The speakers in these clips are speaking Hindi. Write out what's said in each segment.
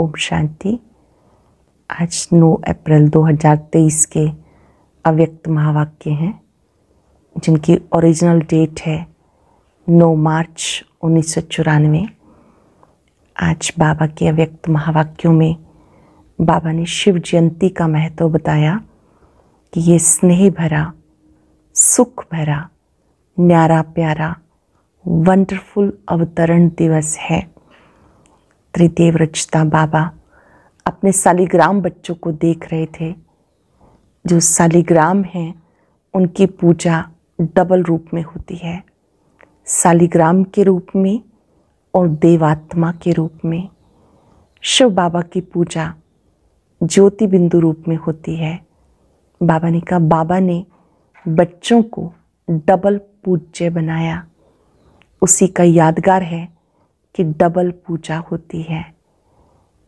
ओम शांति आज 9 अप्रैल 2023 के अव्यक्त महावाक्य हैं जिनकी ओरिजिनल डेट है 9 मार्च उन्नीस आज बाबा के अव्यक्त महावाक्यों में बाबा ने शिव जयंती का महत्व बताया कि ये स्नेह भरा सुख भरा न्यारा प्यारा वंडरफुल अवतरण दिवस है त्रिदेव रचिता बाबा अपने सालिग्राम बच्चों को देख रहे थे जो सालिग्राम हैं उनकी पूजा डबल रूप में होती है सालिग्राम के रूप में और देवात्मा के रूप में शिव बाबा की पूजा ज्योति बिंदु रूप में होती है बाबा ने कहा बाबा ने बच्चों को डबल पूज्य बनाया उसी का यादगार है की डबल पूजा होती है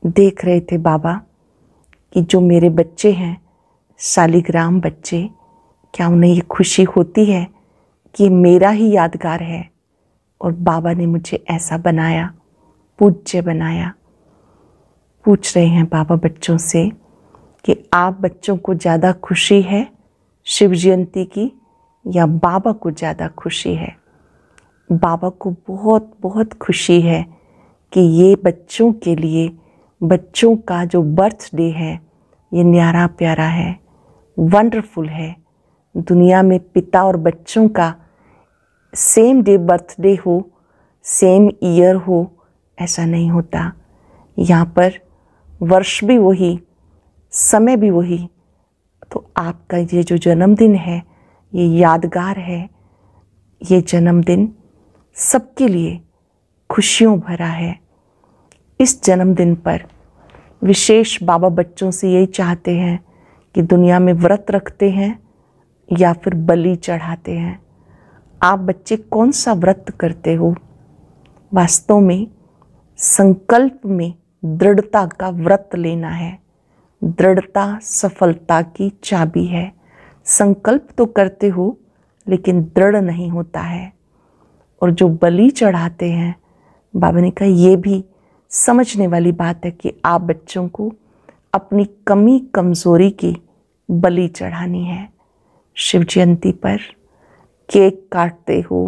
देख रहे थे बाबा कि जो मेरे बच्चे हैं सालिग्राम बच्चे क्या उन्हें ये खुशी होती है कि मेरा ही यादगार है और बाबा ने मुझे ऐसा बनाया पूज्य बनाया पूछ रहे हैं बाबा बच्चों से कि आप बच्चों को ज़्यादा खुशी है शिव जयंती की या बाबा को ज़्यादा खुशी है बाबा को बहुत बहुत खुशी है कि ये बच्चों के लिए बच्चों का जो बर्थडे है ये न्यारा प्यारा है वंडरफुल है दुनिया में पिता और बच्चों का सेम डे बर्थडे हो सेम ईयर हो ऐसा नहीं होता यहाँ पर वर्ष भी वही समय भी वही तो आपका ये जो जन्मदिन है ये यादगार है ये जन्मदिन सबके लिए खुशियों भरा है इस जन्मदिन पर विशेष बाबा बच्चों से यही चाहते हैं कि दुनिया में व्रत रखते हैं या फिर बलि चढ़ाते हैं आप बच्चे कौन सा व्रत करते हो वास्तव में संकल्प में दृढ़ता का व्रत लेना है दृढ़ता सफलता की चाबी है संकल्प तो करते हो लेकिन दृढ़ नहीं होता है और जो बलि चढ़ाते हैं बाबा ने कहा ये भी समझने वाली बात है कि आप बच्चों को अपनी कमी कमज़ोरी की बलि चढ़ानी है शिव जयंती पर केक काटते हो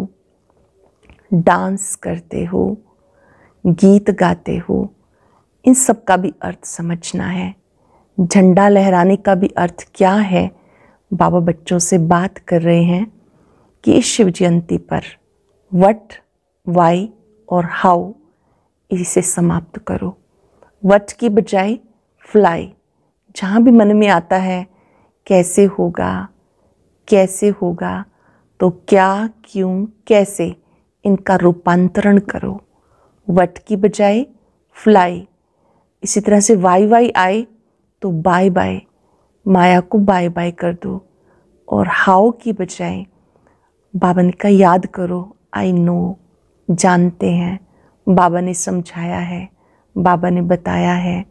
डांस करते हो गीत गाते हो इन सब का भी अर्थ समझना है झंडा लहराने का भी अर्थ क्या है बाबा बच्चों से बात कर रहे हैं कि इस शिव जयंती पर वट वाई और हाउ इसे समाप्त करो वट की बजाय फ्लाई जहाँ भी मन में आता है कैसे होगा कैसे होगा तो क्या क्यों कैसे इनका रूपांतरण करो वट की बजाय फ्लाई इसी तरह से वाई वाई आए तो बाय बाय माया को बाय बाय कर दो और हाउ की बजाय बाबा ने याद करो आई नो जानते हैं बाबा ने समझाया है बाबा ने बताया है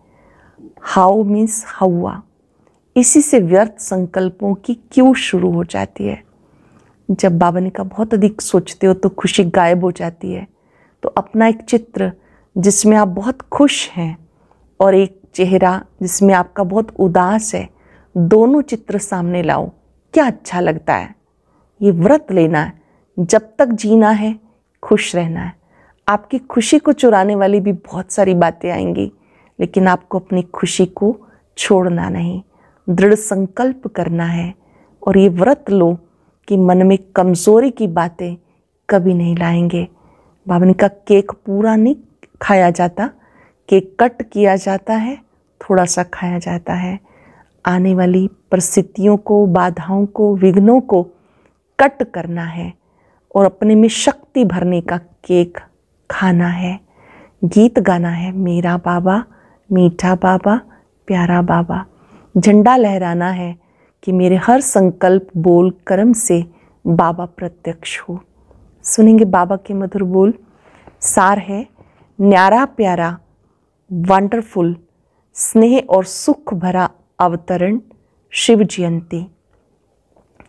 हाउ मीन्स हवा इसी से व्यर्थ संकल्पों की क्यों शुरू हो जाती है जब बाबा ने कहा बहुत अधिक सोचते हो तो खुशी गायब हो जाती है तो अपना एक चित्र जिसमें आप बहुत खुश हैं और एक चेहरा जिसमें आपका बहुत उदास है दोनों चित्र सामने लाओ क्या अच्छा लगता है ये व्रत लेना है जब तक जीना है खुश रहना है आपकी खुशी को चुराने वाली भी बहुत सारी बातें आएंगी लेकिन आपको अपनी खुशी को छोड़ना नहीं दृढ़ संकल्प करना है और ये व्रत लो कि मन में कमज़ोरी की बातें कभी नहीं लाएंगे बाबन का केक पूरा नहीं खाया जाता केक कट किया जाता है थोड़ा सा खाया जाता है आने वाली परिस्थितियों को बाधाओं को विघ्नों को कट करना है और अपने में शक्ति भरने का केक खाना है गीत गाना है मेरा बाबा मीठा बाबा प्यारा बाबा झंडा लहराना है कि मेरे हर संकल्प बोल कर्म से बाबा प्रत्यक्ष हो सुनेंगे बाबा के मधुर बोल सार है न्यारा प्यारा वंडरफुल स्नेह और सुख भरा अवतरण शिव जयंती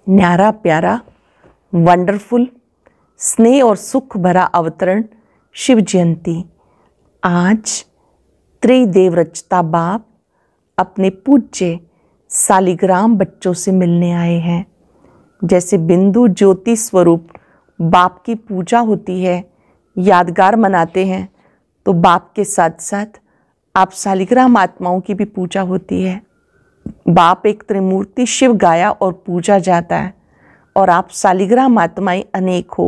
न्यारा प्यारा वंडरफुल स्नेह और सुख भरा अवतरण शिव जयंती आज त्रिदेव रचता बाप अपने पूज्य सालिग्राम बच्चों से मिलने आए हैं जैसे बिंदु ज्योति स्वरूप बाप की पूजा होती है यादगार मनाते हैं तो बाप के साथ साथ आप सालिग्राम आत्माओं की भी पूजा होती है बाप एक त्रिमूर्ति शिव गाया और पूजा जाता है और आप सालिग्राम आत्माएं अनेक हो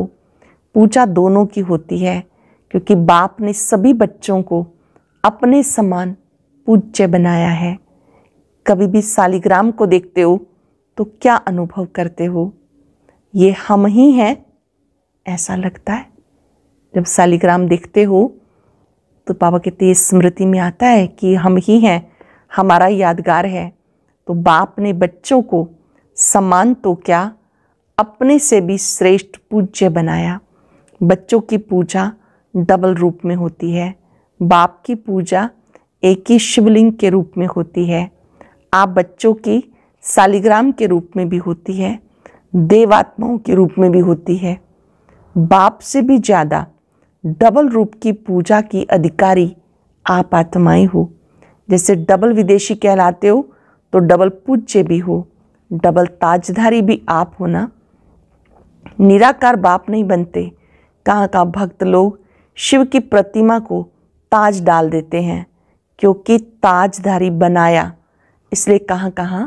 पूजा दोनों की होती है क्योंकि बाप ने सभी बच्चों को अपने समान पूज्य बनाया है कभी भी सालिग्राम को देखते हो तो क्या अनुभव करते हो ये हम ही हैं ऐसा लगता है जब सालिग्राम देखते हो तो बाबा कहते ये स्मृति में आता है कि हम ही हैं हमारा यादगार है तो बाप ने बच्चों को समान तो क्या अपने से भी श्रेष्ठ पूज्य बनाया बच्चों की पूजा डबल रूप में होती है बाप की पूजा एक ही शिवलिंग के रूप में होती है आप बच्चों की सालिग्राम के रूप में भी होती है देवात्माओं के रूप में भी होती है बाप से भी ज़्यादा डबल रूप की पूजा की अधिकारी आप आत्माएं हो जैसे डबल विदेशी कहलाते हो तो डबल पूज्य भी हो डबल ताजधारी भी आप होना निराकार बाप नहीं बनते कहाँ कहाँ भक्त लोग शिव की प्रतिमा को ताज डाल देते हैं क्योंकि ताजधारी बनाया इसलिए कहाँ कहाँ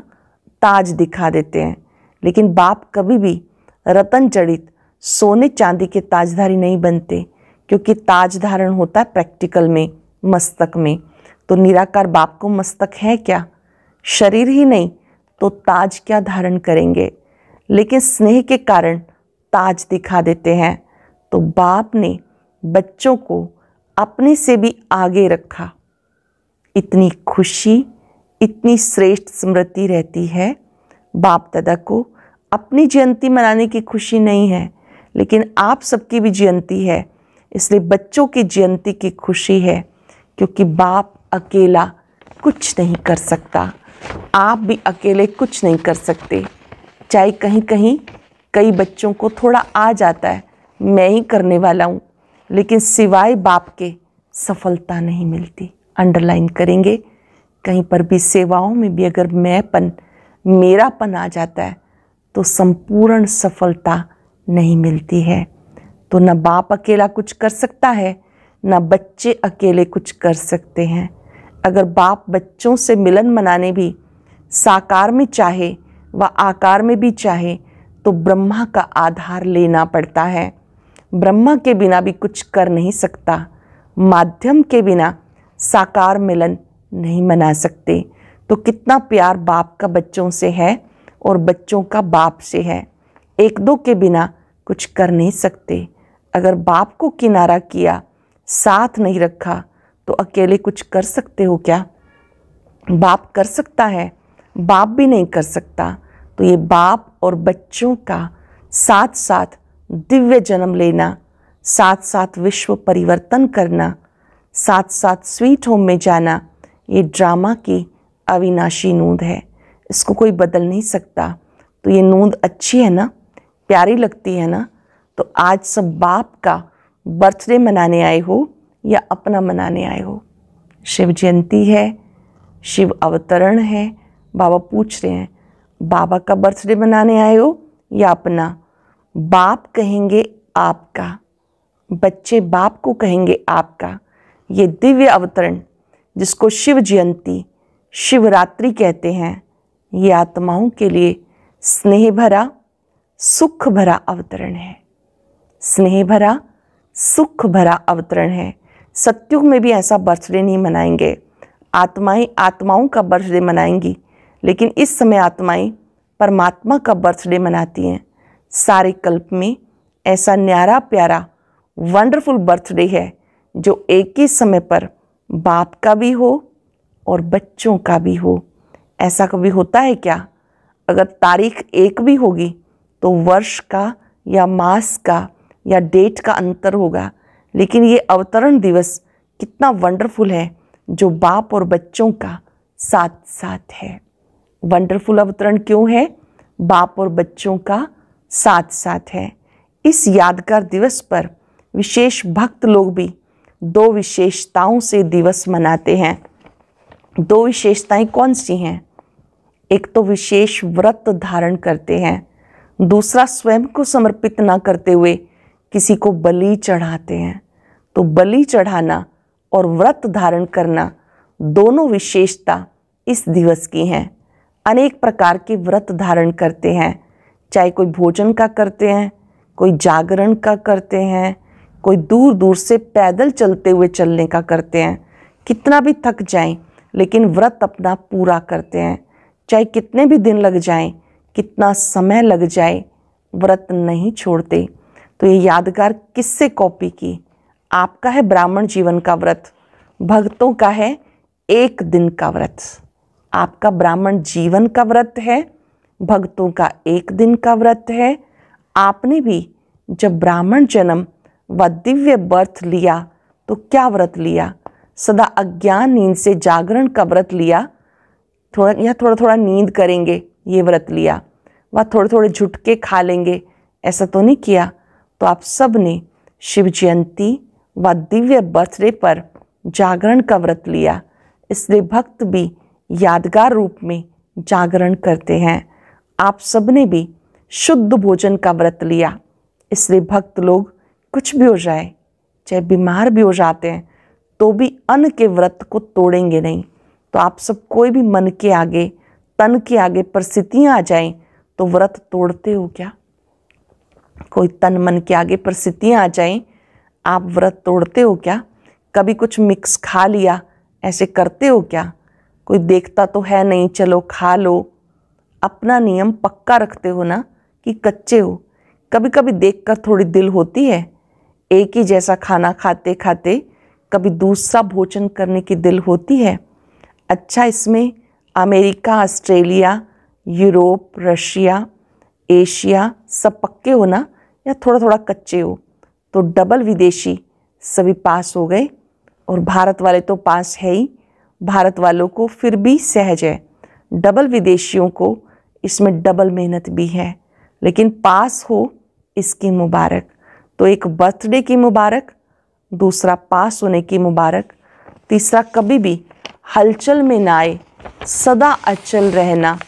ताज दिखा देते हैं लेकिन बाप कभी भी रतन चढ़ित सोने चांदी के ताजधारी नहीं बनते क्योंकि ताज धारण होता है प्रैक्टिकल में मस्तक में तो निराकार बाप को मस्तक है क्या शरीर ही नहीं तो ताज क्या धारण करेंगे लेकिन स्नेह के कारण ताज दिखा देते हैं तो बाप ने बच्चों को अपने से भी आगे रखा इतनी खुशी इतनी श्रेष्ठ स्मृति रहती है बाप दादा को अपनी जयंती मनाने की खुशी नहीं है लेकिन आप सबकी भी जयंती है इसलिए बच्चों की जयंती की खुशी है क्योंकि बाप अकेला कुछ नहीं कर सकता आप भी अकेले कुछ नहीं कर सकते चाहे कहीं कहीं कई बच्चों को थोड़ा आ जाता है मैं ही करने वाला हूँ लेकिन सिवाय बाप के सफलता नहीं मिलती अंडरलाइन करेंगे कहीं पर भी सेवाओं में भी अगर मैंपन मेरापन आ जाता है तो संपूर्ण सफलता नहीं मिलती है तो न बाप अकेला कुछ कर सकता है न बच्चे अकेले कुछ कर सकते हैं अगर बाप बच्चों से मिलन मनाने भी साकार में चाहे व आकार में भी चाहे तो ब्रह्मा का आधार लेना पड़ता है ब्रह्मा के बिना भी कुछ कर नहीं सकता माध्यम के बिना साकार मिलन नहीं मना सकते तो कितना प्यार बाप का बच्चों से है और बच्चों का बाप से है एक दो के बिना कुछ कर नहीं सकते अगर बाप को किनारा किया साथ नहीं रखा तो अकेले कुछ कर सकते हो क्या बाप कर सकता है बाप भी नहीं कर सकता तो ये बाप और बच्चों का साथ साथ दिव्य जन्म लेना साथ साथ विश्व परिवर्तन करना साथ साथ स्वीट होम में जाना ये ड्रामा की अविनाशी नूंद है इसको कोई बदल नहीं सकता तो ये नूंद अच्छी है ना प्यारी लगती है ना तो आज सब बाप का बर्थडे मनाने आए हो या अपना मनाने आए हो शिव जयंती है शिव अवतरण है बाबा पूछ रहे हैं बाबा का बर्थडे मनाने आए हो या अपना बाप कहेंगे आपका बच्चे बाप को कहेंगे आपका ये दिव्य अवतरण जिसको शिव जयंती शिवरात्रि कहते हैं ये आत्माओं के लिए स्नेह भरा सुख भरा अवतरण है स्नेह भरा सुख भरा अवतरण है सत्युग में भी ऐसा बर्थडे नहीं मनाएंगे आत्माएं आत्माओं का बर्थडे मनाएंगी लेकिन इस समय आत्माएं परमात्मा का बर्थडे मनाती हैं सारे कल्प में ऐसा न्यारा प्यारा वंडरफुल बर्थडे है जो एक ही समय पर बाप का भी हो और बच्चों का भी हो ऐसा कभी होता है क्या अगर तारीख एक भी होगी तो वर्ष का या मास का या डेट का अंतर होगा लेकिन ये अवतरण दिवस कितना वंडरफुल है जो बाप और बच्चों का साथ साथ है वंडरफुल अवतरण क्यों है बाप और बच्चों का साथ साथ है इस यादगार दिवस पर विशेष भक्त लोग भी दो विशेषताओं से दिवस मनाते हैं दो विशेषताएं कौन सी हैं एक तो विशेष व्रत धारण करते हैं दूसरा स्वयं को समर्पित ना करते हुए किसी को बलि चढ़ाते हैं तो बलि चढ़ाना और व्रत धारण करना दोनों विशेषता इस दिवस की हैं अनेक प्रकार के व्रत धारण करते हैं चाहे कोई भोजन का करते हैं कोई जागरण का करते हैं कोई दूर दूर से पैदल चलते हुए चलने का करते हैं कितना भी थक जाएं लेकिन व्रत अपना पूरा करते हैं चाहे कितने भी दिन लग जाएं कितना समय लग जाए व्रत नहीं छोड़ते तो ये यादगार किससे कॉपी की आपका है ब्राह्मण जीवन का व्रत भक्तों का है एक दिन का व्रत आपका ब्राह्मण जीवन का व्रत है भक्तों का एक दिन का व्रत है आपने भी जब ब्राह्मण जन्म व दिव्य बर्थ लिया तो क्या व्रत लिया सदा अज्ञान नींद से जागरण का व्रत लिया थोड़ा या थोड़ा थोड़ा नींद करेंगे ये व्रत लिया व थोड़े थोड़े झुटके खा लेंगे ऐसा तो नहीं किया तो आप सब ने शिव जयंती व दिव्य बर्थडे पर जागरण का व्रत लिया इसलिए भक्त भी यादगार रूप में जागरण करते हैं आप सबने भी शुद्ध भोजन का व्रत लिया इसलिए भक्त लोग कुछ भी हो जाए चाहे बीमार भी हो जाते हैं तो भी अन्न के व्रत को तोड़ेंगे नहीं तो आप सब कोई भी मन के आगे तन के आगे परिस्थितियाँ आ जाएं तो व्रत तोड़ते हो क्या कोई तन मन के आगे परिस्थितियाँ आ जाएं आप व्रत तोड़ते हो क्या कभी कुछ मिक्स खा लिया ऐसे करते हो क्या कोई देखता तो है नहीं चलो खा लो अपना नियम पक्का रखते हो ना कि कच्चे हो कभी कभी देखकर थोड़ी दिल होती है एक ही जैसा खाना खाते खाते कभी दूसरा भोजन करने की दिल होती है अच्छा इसमें America Australia Europe Russia Asia सब पक्के हो ना या थोड़ा थोड़ा कच्चे हो तो डबल विदेशी सभी पास हो गए और भारत वाले तो पास है ही भारत वालों को फिर भी सहज है डबल विदेशियों को इसमें डबल मेहनत भी है लेकिन पास हो इसकी मुबारक तो एक बर्थडे की मुबारक दूसरा पास होने की मुबारक तीसरा कभी भी हलचल में ना आए सदा अचल रहना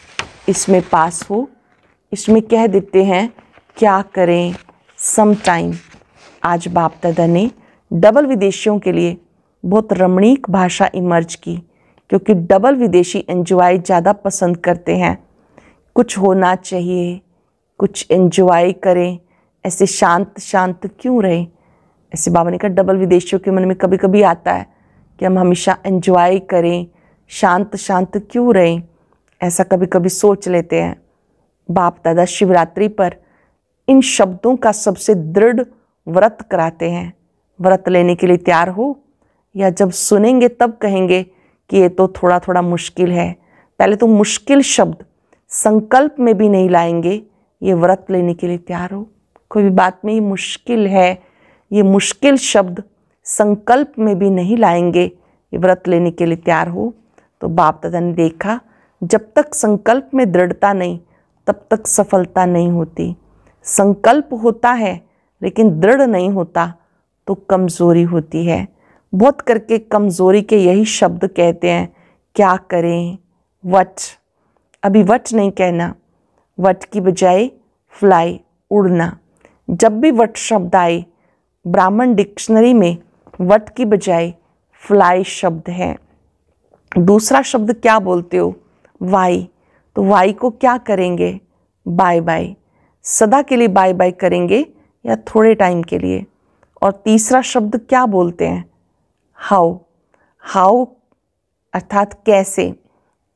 इसमें पास हो इसमें कह देते हैं क्या करें सम टाइम आज बाप दादा ने डबल विदेशियों के लिए बहुत रमणीक भाषा इमर्ज की क्योंकि डबल विदेशी एंजॉय ज़्यादा पसंद करते हैं कुछ होना चाहिए कुछ एंजॉय करें ऐसे शांत शांत क्यों रहें ऐसे बाबा ने कहा डबल विदेशियों के मन में कभी कभी आता है कि हम हमेशा एंजॉय करें शांत शांत क्यों रहें ऐसा कभी कभी सोच लेते हैं बाप दादा शिवरात्रि पर इन शब्दों का सबसे दृढ़ व्रत कराते हैं व्रत लेने के लिए तैयार हो या जब सुनेंगे तब कहेंगे कि ये तो थोड़ा थोड़ा मुश्किल है पहले तो मुश्किल शब्द संकल्प में भी नहीं लाएंगे ये व्रत लेने के लिए तैयार हो कोई भी बात में ये मुश्किल है ये मुश्किल शब्द संकल्प में भी नहीं लाएंगे ये व्रत लेने के लिए तैयार हो तो बाप दादा ने देखा जब तक संकल्प में दृढ़ता नहीं तब तक सफलता नहीं होती संकल्प होता है लेकिन दृढ़ नहीं होता तो कमज़ोरी होती है बहुत करके कमज़ोरी के यही शब्द कहते हैं क्या करें वट अभी वट नहीं कहना वट की बजाय फ्लाई उड़ना जब भी वट शब्द आए ब्राह्मण डिक्शनरी में वट की बजाय फ्लाई शब्द है दूसरा शब्द क्या बोलते हो वाई तो वाई को क्या करेंगे बाय बाय सदा के लिए बाय बाय करेंगे या थोड़े टाइम के लिए और तीसरा शब्द क्या बोलते हैं हाउ हाउ अर्थात कैसे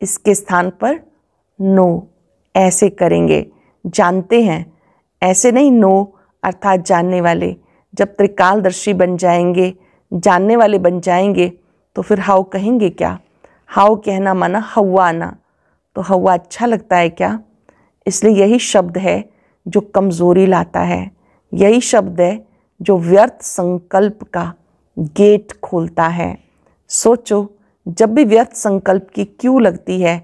इसके स्थान पर नो ऐसे करेंगे जानते हैं ऐसे नहीं नो अर्थात जानने वाले जब त्रिकालदर्शी बन जाएंगे जानने वाले बन जाएंगे तो फिर हाउ कहेंगे क्या हाउ कहना माना हवा आना तो हवा अच्छा लगता है क्या इसलिए यही शब्द है जो कमज़ोरी लाता है यही शब्द है जो व्यर्थ संकल्प का गेट खोलता है सोचो जब भी व्यर्थ संकल्प की क्यों लगती है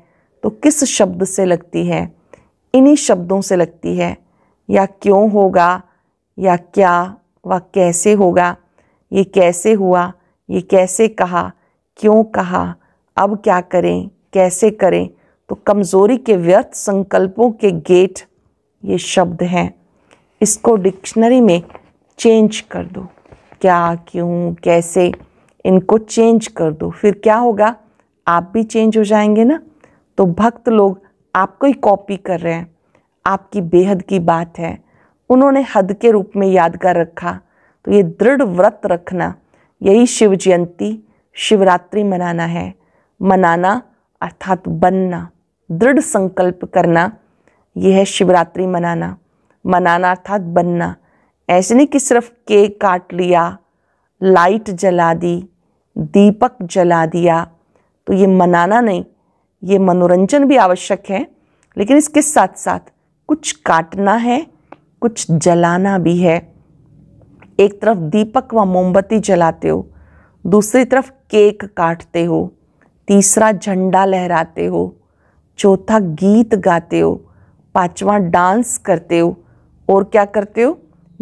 तो किस शब्द से लगती है इन्हीं शब्दों से लगती है या क्यों होगा या क्या व कैसे होगा ये कैसे हुआ ये कैसे कहा क्यों कहा अब क्या करें कैसे करें तो कमज़ोरी के व्यर्थ संकल्पों के गेट ये शब्द हैं इसको डिक्शनरी में चेंज कर दो क्या क्यों कैसे इनको चेंज कर दो फिर क्या होगा आप भी चेंज हो जाएंगे ना तो भक्त लोग आपको ही कॉपी कर रहे हैं आपकी बेहद की बात है उन्होंने हद के रूप में यादगार रखा तो ये दृढ़ व्रत रखना यही शिव जयंती शिवरात्रि मनाना है मनाना अर्थात बनना दृढ़ संकल्प करना यह है शिवरात्रि मनाना मनाना अर्थात बनना ऐसे नहीं कि सिर्फ केक काट लिया लाइट जला दी दीपक जला दिया तो ये मनाना नहीं ये मनोरंजन भी आवश्यक है लेकिन इसके साथ साथ कुछ काटना है कुछ जलाना भी है एक तरफ दीपक व मोमबत्ती जलाते हो दूसरी तरफ केक काटते हो तीसरा झंडा लहराते हो चौथा गीत गाते हो पांचवा डांस करते हो और क्या करते हो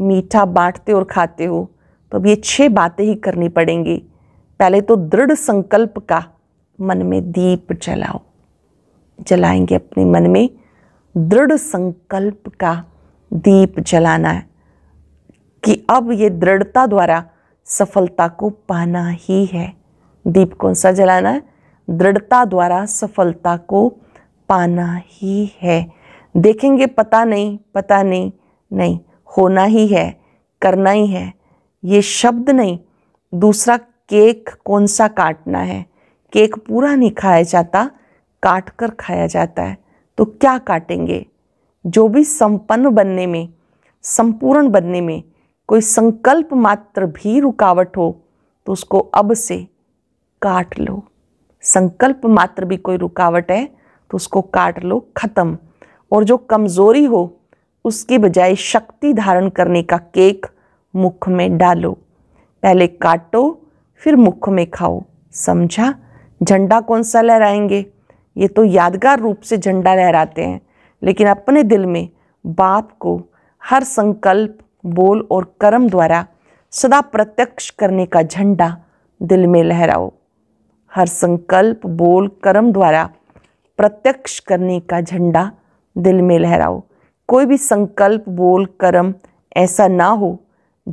मीठा बांटते और खाते हो तो अब ये छह बातें ही करनी पड़ेंगी पहले तो दृढ़ संकल्प का मन में दीप जलाओ जलाएंगे अपने मन में दृढ़ संकल्प का दीप जलाना है कि अब ये दृढ़ता द्वारा सफलता को पाना ही है दीप कौन सा जलाना है दृढ़ता द्वारा सफलता को पाना ही है देखेंगे पता नहीं पता नहीं नहीं होना ही है करना ही है ये शब्द नहीं दूसरा केक कौन सा काटना है केक पूरा नहीं खाया जाता काट कर खाया जाता है तो क्या काटेंगे जो भी संपन्न बनने में संपूर्ण बनने में कोई संकल्प मात्र भी रुकावट हो तो उसको अब से काट लो संकल्प मात्र भी कोई रुकावट है तो उसको काट लो खत्म और जो कमज़ोरी हो उसकी बजाय शक्ति धारण करने का केक मुख में डालो पहले काटो फिर मुख में खाओ समझा झंडा कौन सा लहराएंगे ये तो यादगार रूप से झंडा लहराते हैं लेकिन अपने दिल में बाप को हर संकल्प बोल और कर्म द्वारा सदा प्रत्यक्ष करने का झंडा दिल में लहराओ हर संकल्प बोल कर्म द्वारा प्रत्यक्ष करने का झंडा दिल में लहराओ कोई भी संकल्प बोल कर्म ऐसा ना हो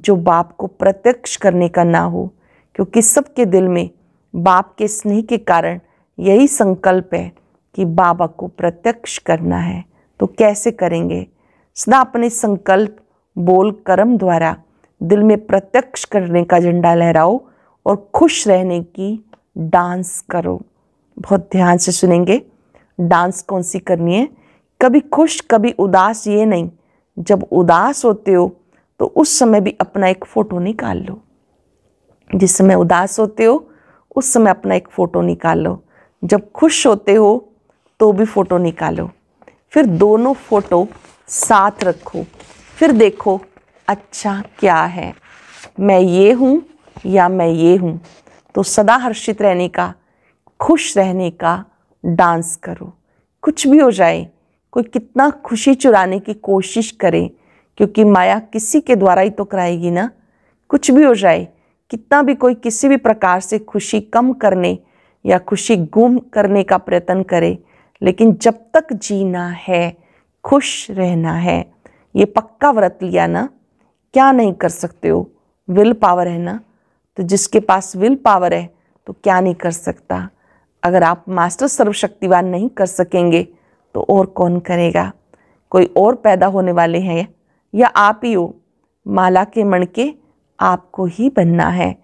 जो बाप को प्रत्यक्ष करने का ना हो क्योंकि सबके दिल में बाप के स्नेह के कारण यही संकल्प है कि बाबा को प्रत्यक्ष करना है तो कैसे करेंगे सदा अपने संकल्प बोल कर्म द्वारा दिल में प्रत्यक्ष करने का झंडा लहराओ और खुश रहने की डांस करो बहुत ध्यान से सुनेंगे डांस कौन सी करनी है कभी खुश कभी उदास ये नहीं जब उदास होते हो तो उस समय भी अपना एक फ़ोटो निकाल लो जिस समय उदास होते हो उस समय अपना एक फ़ोटो निकाल लो जब खुश होते हो तो भी फ़ोटो निकालो फिर दोनों फ़ोटो साथ रखो फिर देखो अच्छा क्या है मैं ये हूँ या मैं ये हूँ तो सदा हर्षित रहने का खुश रहने का डांस करो कुछ भी हो जाए कोई कितना खुशी चुराने की कोशिश करे क्योंकि माया किसी के द्वारा ही तो कराएगी ना कुछ भी हो जाए कितना भी कोई किसी भी प्रकार से खुशी कम करने या खुशी गुम करने का प्रयत्न करें लेकिन जब तक जीना है खुश रहना है ये पक्का व्रत लिया ना क्या नहीं कर सकते हो विल पावर है ना तो जिसके पास विल पावर है तो क्या नहीं कर सकता अगर आप मास्टर सर्वशक्तिवान नहीं कर सकेंगे तो और कौन करेगा कोई और पैदा होने वाले हैं या आप ही हो माला के मणके आपको ही बनना है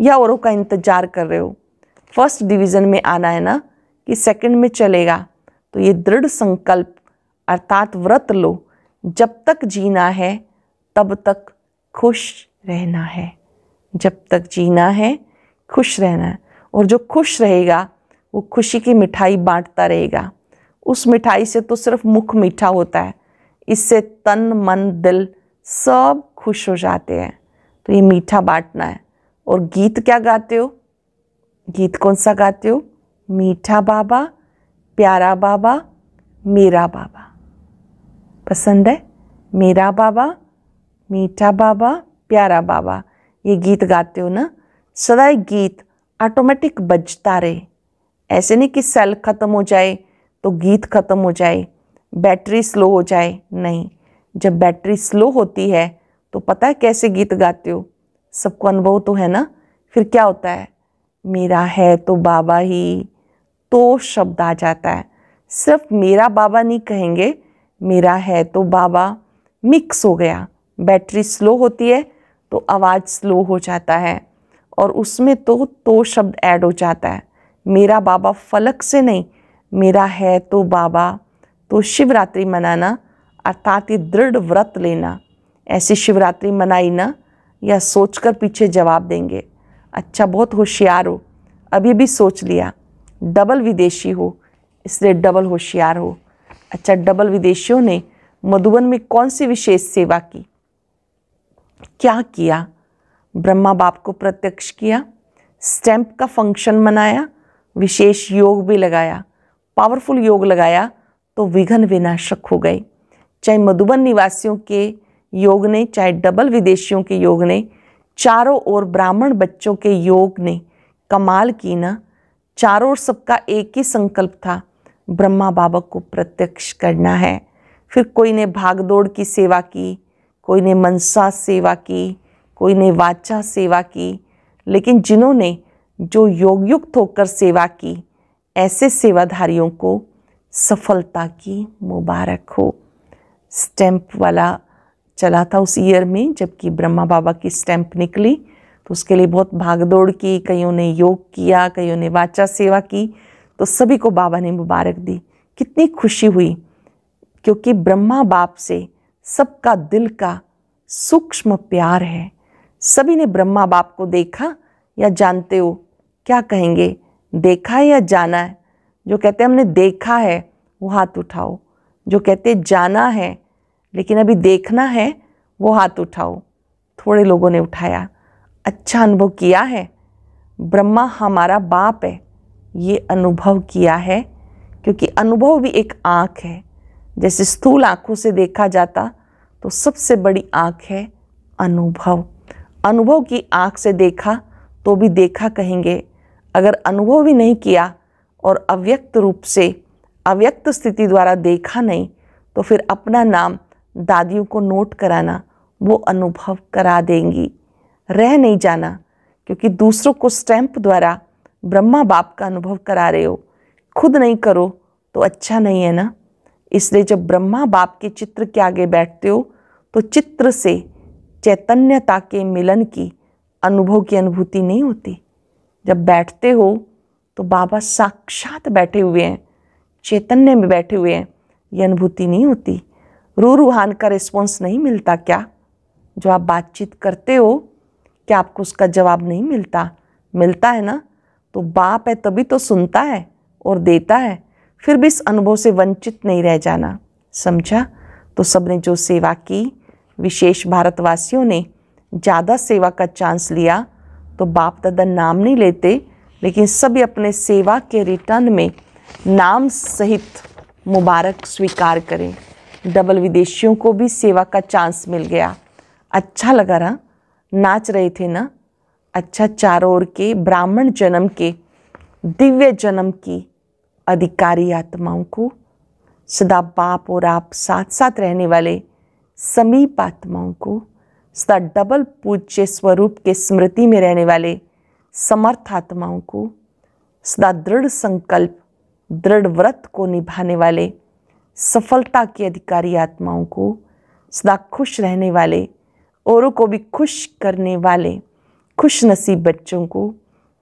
या औरों का इंतजार कर रहे हो फर्स्ट डिवीज़न में आना है ना कि सेकंड में चलेगा तो ये दृढ़ संकल्प अर्थात व्रत लो जब तक जीना है तब तक खुश रहना है जब तक जीना है खुश रहना है और जो खुश रहेगा वो खुशी की मिठाई बांटता रहेगा उस मिठाई से तो सिर्फ मुख मीठा होता है इससे तन मन दिल सब खुश हो जाते हैं तो ये मीठा बांटना है और गीत क्या गाते हो गीत कौन सा गाते हो मीठा बाबा प्यारा बाबा मेरा बाबा पसंद है मेरा बाबा मीठा बाबा प्यारा बाबा ये गीत गाते हो ना सदा ये गीत ऑटोमेटिक बजता रहे ऐसे नहीं कि सेल ख़त्म हो जाए तो गीत ख़त्म हो जाए बैटरी स्लो हो जाए नहीं जब बैटरी स्लो होती है तो पता है कैसे गीत गाते हो सबको अनुभव तो है ना फिर क्या होता है मेरा है तो बाबा ही तो शब्द आ जाता है सिर्फ मेरा बाबा नहीं कहेंगे मेरा है तो बाबा मिक्स हो गया बैटरी स्लो होती है तो आवाज़ स्लो हो जाता है और उसमें तो तो शब्द ऐड हो जाता है मेरा बाबा फलक से नहीं मेरा है तो बाबा तो शिवरात्रि मनाना अर्थात ये दृढ़ व्रत लेना ऐसी शिवरात्रि मनाई ना या सोचकर पीछे जवाब देंगे अच्छा बहुत होशियार हो अभी भी सोच लिया डबल विदेशी हो इसलिए डबल होशियार हो अच्छा डबल विदेशियों ने मधुबन में कौन सी विशेष सेवा की क्या किया ब्रह्मा बाप को प्रत्यक्ष किया स्टैंप का फंक्शन मनाया विशेष योग भी लगाया पावरफुल योग लगाया तो विघन विनाशक हो गए चाहे मधुबन निवासियों के योग ने चाहे डबल विदेशियों के योग ने चारों ओर ब्राह्मण बच्चों के योग ने कमाल की ना चारों ओर सबका एक ही संकल्प था ब्रह्मा बाबा को प्रत्यक्ष करना है फिर कोई ने भागदौड़ की सेवा की कोई ने मनसा सेवा की कोई ने वाचा सेवा की लेकिन जिन्होंने जो योगयुक्त होकर सेवा की ऐसे सेवाधारियों को सफलता की मुबारक हो स्टैंप वाला चला था उस ईयर में जबकि ब्रह्मा बाबा की स्टैंप निकली तो उसके लिए बहुत भागदौड़ की कईयों ने योग किया कईयों ने वाचा सेवा की तो सभी को बाबा ने मुबारक दी कितनी खुशी हुई क्योंकि ब्रह्मा बाप से सबका दिल का सूक्ष्म प्यार है सभी ने ब्रह्मा बाप को देखा या जानते हो क्या कहेंगे देखा है या जाना है जो कहते हैं हमने देखा है वो हाथ उठाओ जो कहते जाना है लेकिन अभी देखना है वो हाथ उठाओ थोड़े लोगों ने उठाया अच्छा अनुभव किया है ब्रह्मा हमारा बाप है ये अनुभव किया है क्योंकि अनुभव भी एक आँख है जैसे स्थूल आँखों से देखा जाता तो सबसे बड़ी आँख है अनुभव अनुभव की आँख से देखा तो भी देखा कहेंगे अगर अनुभव भी नहीं किया और अव्यक्त रूप से अव्यक्त स्थिति द्वारा देखा नहीं तो फिर अपना नाम दादियों को नोट कराना वो अनुभव करा देंगी रह नहीं जाना क्योंकि दूसरों को स्टैंप द्वारा ब्रह्मा बाप का अनुभव करा रहे हो खुद नहीं करो तो अच्छा नहीं है ना इसलिए जब ब्रह्मा बाप के चित्र के आगे बैठते हो तो चित्र से चैतन्यता के मिलन की अनुभव की अनुभूति नहीं होती जब बैठते हो तो बाबा साक्षात बैठे हुए हैं चैतन्य में बैठे हुए हैं ये अनुभूति नहीं होती रू रूहान का रिस्पॉन्स नहीं मिलता क्या जो आप बातचीत करते हो क्या आपको उसका जवाब नहीं मिलता मिलता है ना तो बाप है तभी तो सुनता है और देता है फिर भी इस अनुभव से वंचित नहीं रह जाना समझा तो सबने जो सेवा की विशेष भारतवासियों ने ज़्यादा सेवा का चांस लिया तो बाप दादा नाम नहीं लेते लेकिन सभी अपने सेवा के रिटर्न में नाम सहित मुबारक स्वीकार करें डबल विदेशियों को भी सेवा का चांस मिल गया अच्छा लगा रहा नाच रहे थे ना अच्छा चारों ओर के ब्राह्मण जन्म के दिव्य जन्म की अधिकारी आत्माओं को सदा बाप और आप साथ साथ रहने वाले समीप आत्माओं को सदा डबल पूज्य स्वरूप के स्मृति में रहने वाले समर्थ आत्माओं को सदा दृढ़ संकल्प दृढ़ व्रत को निभाने वाले सफलता के अधिकारी आत्माओं को सदा खुश रहने वाले औरों को भी खुश करने वाले खुश नसीब बच्चों को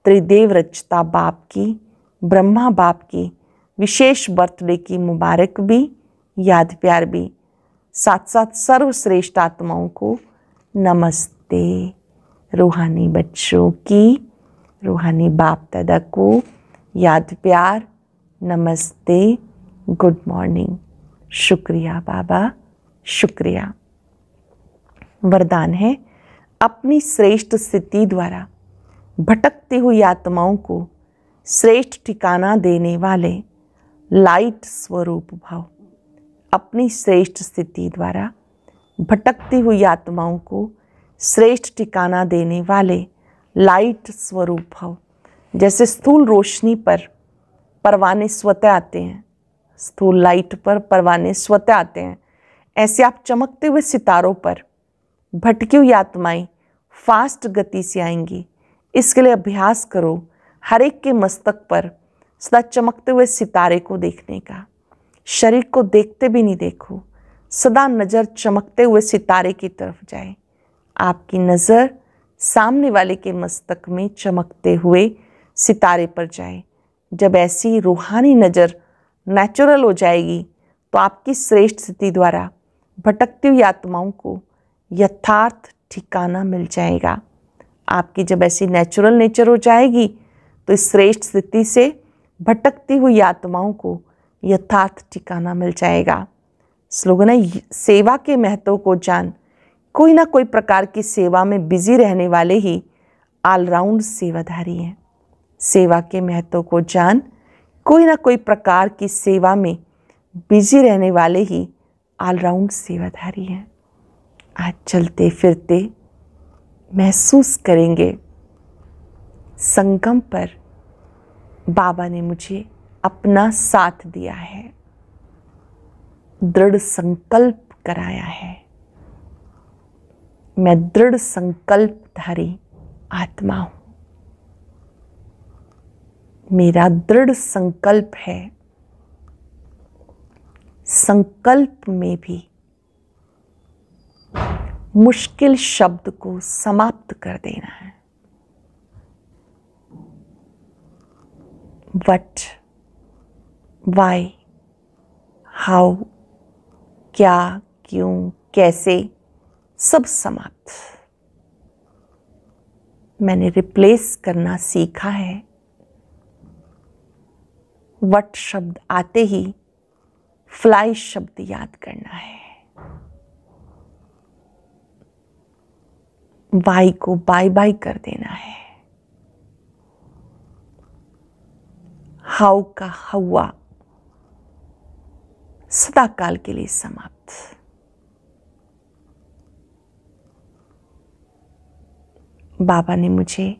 त्रिदेव रचता बाप की ब्रह्मा बाप की विशेष बर्थडे की मुबारक भी याद प्यार भी साथ साथ सर्वश्रेष्ठ आत्माओं को नमस्ते रूहानी बच्चों की रूहानी बाप दादा को याद प्यार नमस्ते गुड मॉर्निंग शुक्रिया बाबा शुक्रिया वरदान है अपनी श्रेष्ठ स्थिति द्वारा भटकती हुई आत्माओं को श्रेष्ठ ठिकाना देने वाले लाइट स्वरूप भाव अपनी श्रेष्ठ स्थिति द्वारा भटकती हुई आत्माओं को श्रेष्ठ ठिकाना देने वाले लाइट स्वरूप भाव जैसे स्थूल रोशनी पर परवाने स्वतः आते हैं स्थूल लाइट पर परवाने स्वतः आते हैं ऐसे आप चमकते हुए सितारों पर भटकी हुई आत्माएं फास्ट गति से आएंगी इसके लिए अभ्यास करो हर एक के मस्तक पर सदा चमकते हुए सितारे को देखने का शरीर को देखते भी नहीं देखो सदा नज़र चमकते हुए सितारे की तरफ जाए आपकी नज़र सामने वाले के मस्तक में चमकते हुए सितारे पर जाए जब ऐसी रूहानी नज़र नेचुरल हो जाएगी तो आपकी श्रेष्ठ स्थिति द्वारा भटकती हुई आत्माओं को यथार्थ ठिकाना मिल जाएगा आपकी जब ऐसी नेचुरल नेचर हो जाएगी तो इस श्रेष्ठ स्थिति से भटकती हुई आत्माओं को यथार्थ ठिकाना मिल जाएगा स्लोगन है सेवा के महत्व को जान कोई ना कोई प्रकार की सेवा में बिजी रहने वाले ही ऑलराउंड सेवाधारी हैं सेवा के महत्व को जान कोई ना कोई प्रकार की सेवा में बिजी रहने वाले ही ऑलराउंड सेवाधारी हैं आज चलते फिरते महसूस करेंगे संगम पर बाबा ने मुझे अपना साथ दिया है दृढ़ संकल्प कराया है मैं दृढ़ संकल्पधारी आत्मा हूँ मेरा दृढ़ संकल्प है संकल्प में भी मुश्किल शब्द को समाप्त कर देना है वट वाई हाउ क्या क्यों कैसे सब समाप्त मैंने रिप्लेस करना सीखा है वट शब्द आते ही फ्लाई शब्द याद करना है बाई को बाय बाय कर देना है हाउ का हवा सदाकाल के लिए समाप्त बाबा ने मुझे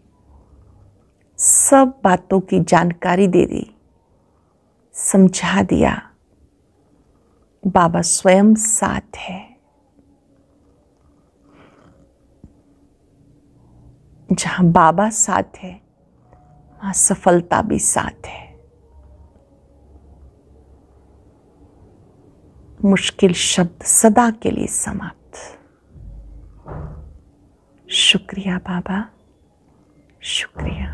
सब बातों की जानकारी दे दी समझा दिया बाबा स्वयं साथ है जहां बाबा साथ है वहां सफलता भी साथ है मुश्किल शब्द सदा के लिए समाप्त शुक्रिया बाबा शुक्रिया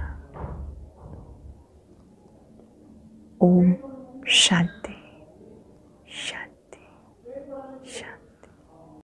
ओम 善地。